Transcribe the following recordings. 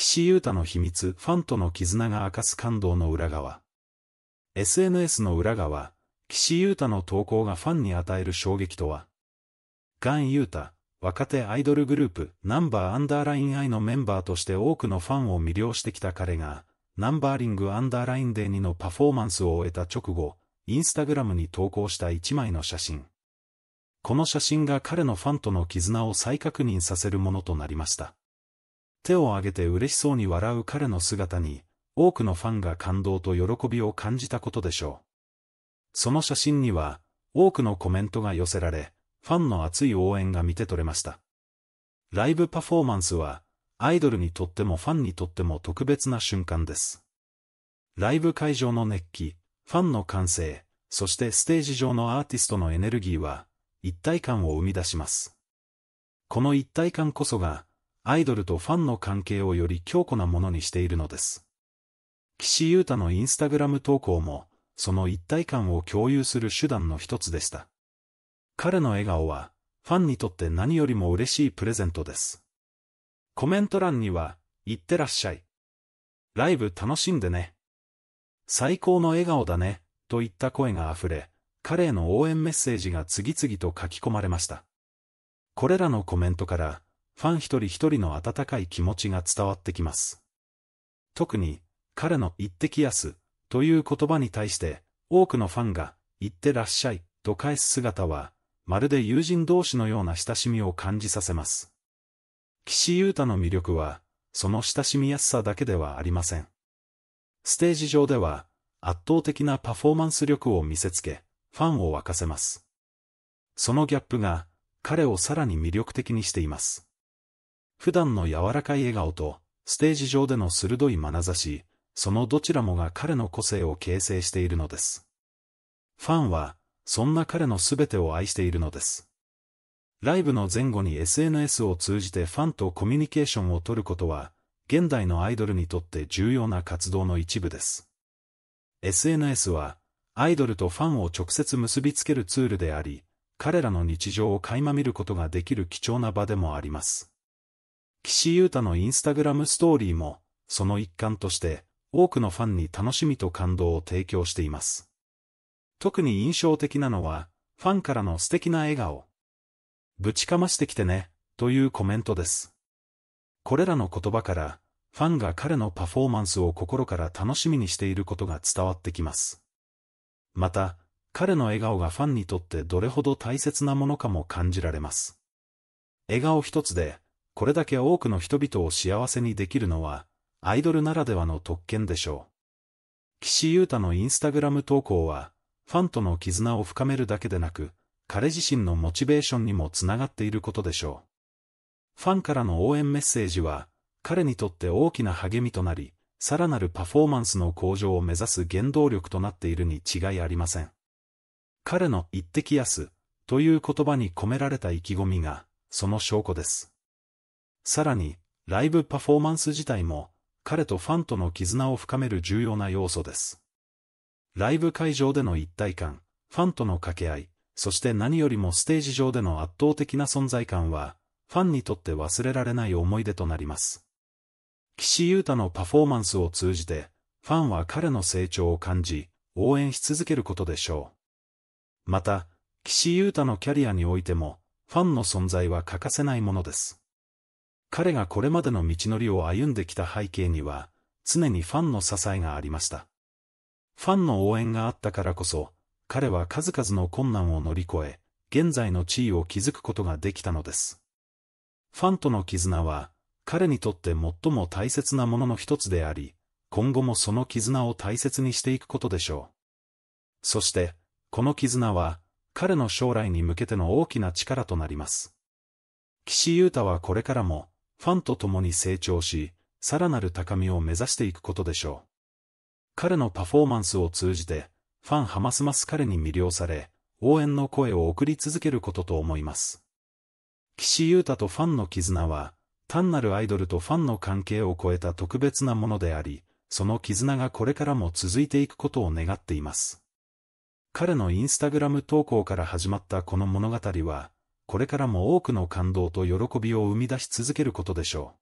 岸優太の秘密、ファンとの絆が明かす感動の裏側。SNS の裏側、岸優太の投稿がファンに与える衝撃とは。ガン優太、若手アイドルグループ、ナンバーアンダーラインアイのメンバーとして多くのファンを魅了してきた彼が、ナンバーリングアンダーラインデー2のパフォーマンスを終えた直後、インスタグラムに投稿した一枚の写真。この写真が彼のファンとの絆を再確認させるものとなりました。手を挙げて嬉しそうに笑う彼の姿に、多くのファンが感動と喜びを感じたことでしょう。その写真には、多くのコメントが寄せられ、ファンの熱い応援が見て取れました。ライブパフォーマンスは、アイドルにとってもファンにとっても特別な瞬間です。ライブ会場の熱気、ファンの歓声、そしてステージ上のアーティストのエネルギーは、一体感を生み出します。この一体感こそが、アイドルとファンの関係をより強固なものにしているのです。岸優太のインスタグラム投稿も、その一体感を共有する手段の一つでした。彼の笑顔は、ファンにとって何よりも嬉しいプレゼントです。コメント欄には、いってらっしゃい。ライブ楽しんでね。最高の笑顔だね、といった声が溢れ、彼への応援メッセージが次々と書き込まれました。これらのコメントから、ファン一人一人の温かい気持ちが伝わってきます。特に、彼の一ってきやす、という言葉に対して、多くのファンが、行ってらっしゃい、と返す姿は、まるで友人同士のような親しみを感じさせます。岸優太の魅力は、その親しみやすさだけではありません。ステージ上では、圧倒的なパフォーマンス力を見せつけ、ファンを沸かせます。そのギャップが、彼をさらに魅力的にしています。普段の柔らかい笑顔と、ステージ上での鋭い眼差し、そのどちらもが彼の個性を形成しているのです。ファンは、そんな彼の全てを愛しているのです。ライブの前後に SNS を通じてファンとコミュニケーションをとることは、現代のアイドルにとって重要な活動の一部です。SNS は、アイドルとファンを直接結びつけるツールであり、彼らの日常を垣間見ることができる貴重な場でもあります。岸優太のインスタグラムストーリーも、その一環として、多くのファンに楽しみと感動を提供しています。特に印象的なのは、ファンからの素敵な笑顔。ぶちかましてきてね、というコメントです。これらの言葉から、ファンが彼のパフォーマンスを心から楽しみにしていることが伝わってきます。また、彼の笑顔がファンにとってどれほど大切なものかも感じられます。笑顔一つで、これだけ多くの人々を幸せにできるのは、アイドルならではの特権でしょう。岸優太のインスタグラム投稿は、ファンとの絆を深めるだけでなく、彼自身のモチベーションにもつながっていることでしょう。ファンからの応援メッセージは、彼にとって大きな励みとなり、さらなるパフォーマンスの向上を目指す原動力となっているに違いありません。彼の一滴安という言葉に込められた意気込みが、その証拠です。さらに、ライブパフォーマンス自体も、彼とファンとの絆を深める重要な要素です。ライブ会場での一体感、ファンとの掛け合い、そして何よりもステージ上での圧倒的な存在感は、ファンにとって忘れられない思い出となります。岸優太のパフォーマンスを通じて、ファンは彼の成長を感じ、応援し続けることでしょう。また、岸優太のキャリアにおいても、ファンの存在は欠かせないものです。彼がこれまでの道のりを歩んできた背景には、常にファンの支えがありました。ファンの応援があったからこそ、彼は数々の困難を乗り越え、現在の地位を築くことができたのです。ファンとの絆は、彼にとって最も大切なものの一つであり、今後もその絆を大切にしていくことでしょう。そして、この絆は、彼の将来に向けての大きな力となります。岸優太はこれからも、ファンと共に成長し、さらなる高みを目指していくことでしょう。彼のパフォーマンスを通じて、ファンハマスます彼に魅了され、応援の声を送り続けることと思います。岸優太とファンの絆は、単なるアイドルとファンの関係を超えた特別なものであり、その絆がこれからも続いていくことを願っています。彼のインスタグラム投稿から始まったこの物語は、これからも多くの感動と喜びを生み出し続けることでしょう。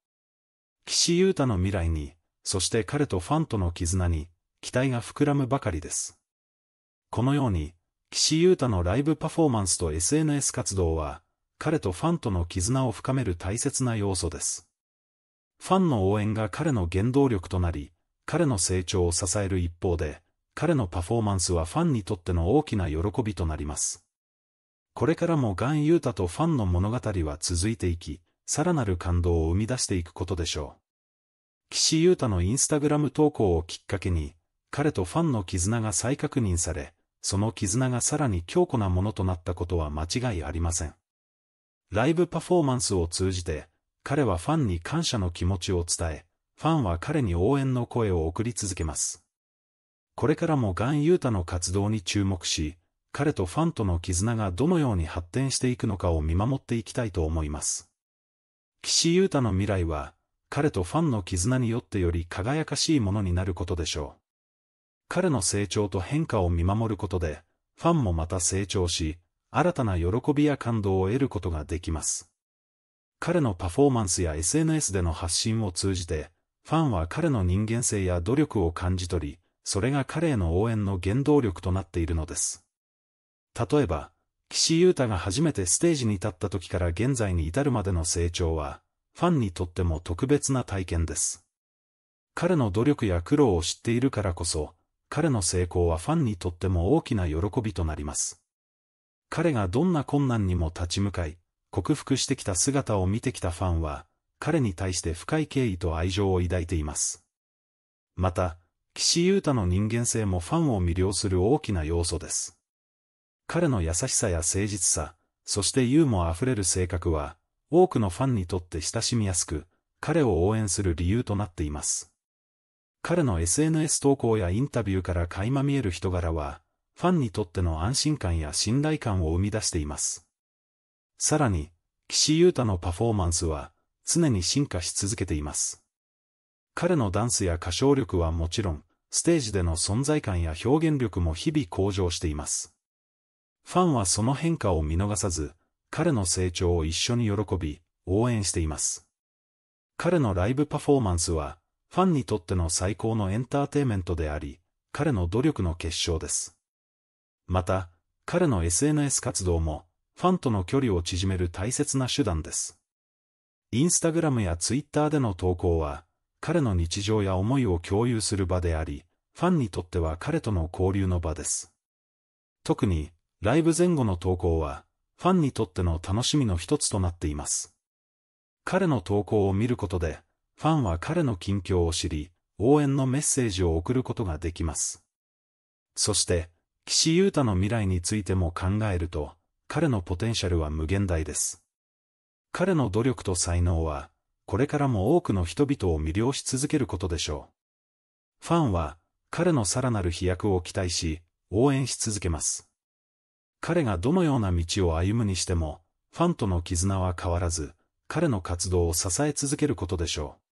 岸優太の未来に、そして彼とファンとの絆に、期待が膨らむばかりです。このように、岸優太のライブパフォーマンスと SNS 活動は、彼とファンとの絆を深める大切な要素です。ファンの応援が彼の原動力となり、彼の成長を支える一方で、彼のパフォーマンスはファンにとっての大きな喜びとなります。これからもガン・ユータとファンの物語は続いていき、さらなる感動を生み出していくことでしょう。岸優太のインスタグラム投稿をきっかけに、彼とファンの絆が再確認され、その絆がさらに強固なものとなったことは間違いありません。ライブパフォーマンスを通じて、彼はファンに感謝の気持ちを伝え、ファンは彼に応援の声を送り続けます。これからもガン・ユータの活動に注目し、彼とファンとの絆がどのように発展していくのかを見守っていきたいと思います。岸優太の未来は、彼とファンの絆によってより輝かしいものになることでしょう。彼の成長と変化を見守ることで、ファンもまた成長し、新たな喜びや感動を得ることができます。彼のパフォーマンスや SNS での発信を通じて、ファンは彼の人間性や努力を感じ取り、それが彼への応援の原動力となっているのです。例えば、岸優太が初めてステージに立った時から現在に至るまでの成長は、ファンにとっても特別な体験です。彼の努力や苦労を知っているからこそ、彼の成功はファンにとっても大きな喜びとなります。彼がどんな困難にも立ち向かい、克服してきた姿を見てきたファンは、彼に対して深い敬意と愛情を抱いています。また、岸優太の人間性もファンを魅了する大きな要素です。彼の優しさや誠実さ、そしてユーモア溢れる性格は、多くのファンにとって親しみやすく、彼を応援する理由となっています。彼の SNS 投稿やインタビューから垣間見える人柄は、ファンにとっての安心感や信頼感を生み出しています。さらに、岸優太のパフォーマンスは、常に進化し続けています。彼のダンスや歌唱力はもちろん、ステージでの存在感や表現力も日々向上しています。ファンはその変化を見逃さず、彼の成長を一緒に喜び、応援しています。彼のライブパフォーマンスは、ファンにとっての最高のエンターテイメントであり、彼の努力の結晶です。また、彼の SNS 活動も、ファンとの距離を縮める大切な手段です。インスタグラムやツイッターでの投稿は、彼の日常や思いを共有する場であり、ファンにとっては彼との交流の場です。特に、ライブ前後の投稿は、ファンにとっての楽しみの一つとなっています。彼の投稿を見ることで、ファンは彼の近況を知り、応援のメッセージを送ることができます。そして、岸優太の未来についても考えると、彼のポテンシャルは無限大です。彼の努力と才能は、これからも多くの人々を魅了し続けることでしょう。ファンは、彼のさらなる飛躍を期待し、応援し続けます。彼がどのような道を歩むにしても、ファンとの絆は変わらず、彼の活動を支え続けることでしょう。